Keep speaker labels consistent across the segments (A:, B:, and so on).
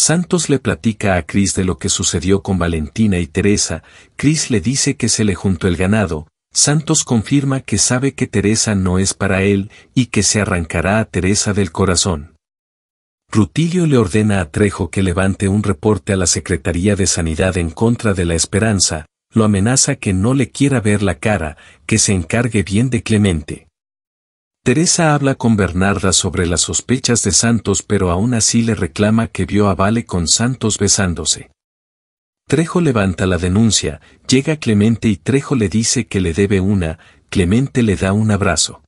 A: Santos le platica a Chris de lo que sucedió con Valentina y Teresa, Chris le dice que se le juntó el ganado, Santos confirma que sabe que Teresa no es para él y que se arrancará a Teresa del corazón. Rutilio le ordena a Trejo que levante un reporte a la Secretaría de Sanidad en contra de la esperanza, lo amenaza que no le quiera ver la cara, que se encargue bien de Clemente. Teresa habla con Bernarda sobre las sospechas de Santos pero aún así le reclama que vio a Vale con Santos besándose. Trejo levanta la denuncia, llega Clemente y Trejo le dice que le debe una, Clemente le da un abrazo.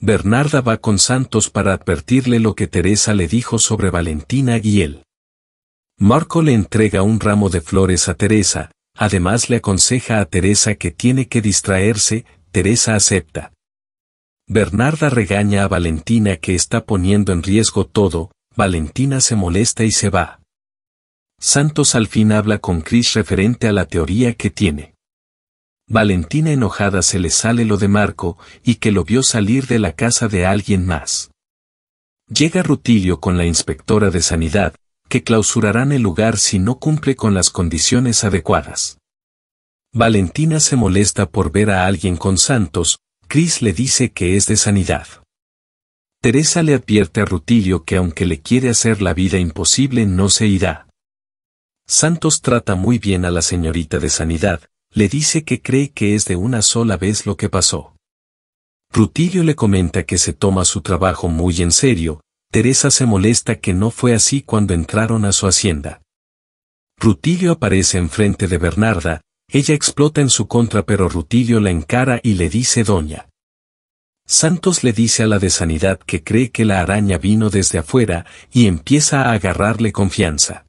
A: Bernarda va con Santos para advertirle lo que Teresa le dijo sobre Valentina y él. Marco le entrega un ramo de flores a Teresa, además le aconseja a Teresa que tiene que distraerse, Teresa acepta. Bernarda regaña a Valentina que está poniendo en riesgo todo, Valentina se molesta y se va. Santos al fin habla con Chris referente a la teoría que tiene. Valentina enojada se le sale lo de Marco y que lo vio salir de la casa de alguien más. Llega Rutilio con la inspectora de sanidad, que clausurarán el lugar si no cumple con las condiciones adecuadas. Valentina se molesta por ver a alguien con Santos, Cris le dice que es de sanidad. Teresa le advierte a Rutilio que aunque le quiere hacer la vida imposible no se irá. Santos trata muy bien a la señorita de sanidad, le dice que cree que es de una sola vez lo que pasó. Rutilio le comenta que se toma su trabajo muy en serio, Teresa se molesta que no fue así cuando entraron a su hacienda. Rutilio aparece enfrente de Bernarda, ella explota en su contra pero Rutilio la encara y le dice Doña. Santos le dice a la de sanidad que cree que la araña vino desde afuera y empieza a agarrarle confianza.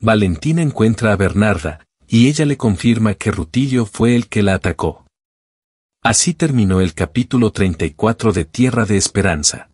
A: Valentina encuentra a Bernarda, y ella le confirma que Rutilio fue el que la atacó. Así terminó el capítulo 34 de Tierra de Esperanza.